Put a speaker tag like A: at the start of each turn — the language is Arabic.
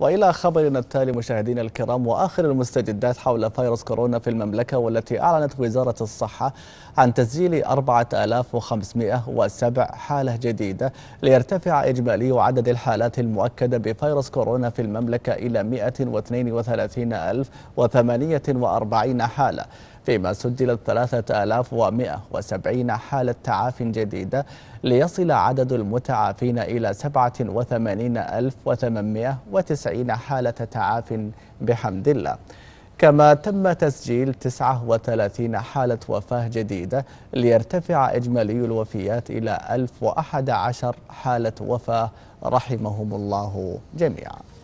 A: وإلى خبرنا التالي مشاهدينا الكرام وآخر المستجدات حول فيروس كورونا في المملكة والتي أعلنت وزارة الصحة عن تسجيل 4507 حالة جديدة ليرتفع إجمالي عدد الحالات المؤكدة بفيروس كورونا في المملكة إلى 132048 حالة فيما سجلت 3170 حالة تعاف جديدة ليصل عدد المتعافين إلى 87890 حالة تعاف بحمد الله كما تم تسجيل 39 حالة وفاة جديدة ليرتفع إجمالي الوفيات إلى 1011 حالة وفاة رحمهم الله جميعاً